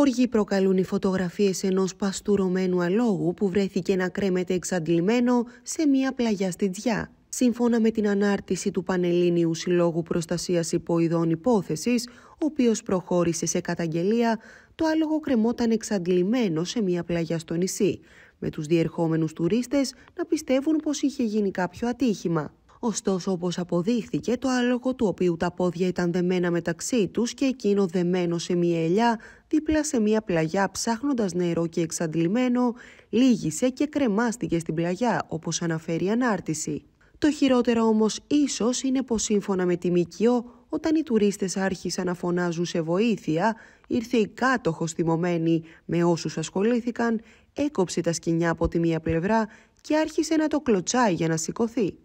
Οργή προκαλούν οι φωτογραφίες ενός παστούρωμένου αλόγου που βρέθηκε να κρέμεται εξαντλημένο σε μια πλαγιά στη Τζιά. Σύμφωνα με την ανάρτηση του Πανελλήνιου Συλλόγου Προστασίας Υποειδών υπόθεσης, ο οποίος προχώρησε σε καταγγελία, το άλογο κρεμόταν εξαντλημένο σε μια πλαγιά στο νησί, με τους διερχόμενους τουρίστες να πιστεύουν πως είχε γίνει κάποιο ατύχημα. Ωστόσο, όπως αποδείχθηκε, το άλογο του οποίου τα πόδια ήταν δεμένα μεταξύ τους και εκείνο δεμένο σε μία ελιά, δίπλα σε μία πλαγιά ψάχνοντας νερό και εξαντλημένο, λύγησε και κρεμάστηκε στην πλαγιά, όπως αναφέρει η ανάρτηση. Το χειρότερο όμως ίσως είναι πως σύμφωνα με τη ΜΚΟ, όταν οι τουρίστες άρχισαν να φωνάζουν σε βοήθεια, ήρθε η κάτοχος θυμωμένη με όσους ασχολήθηκαν, έκοψε τα σκηνιά από τη μία πλευρά και άρχισε να το κλωτσάει για να σηκωθεί.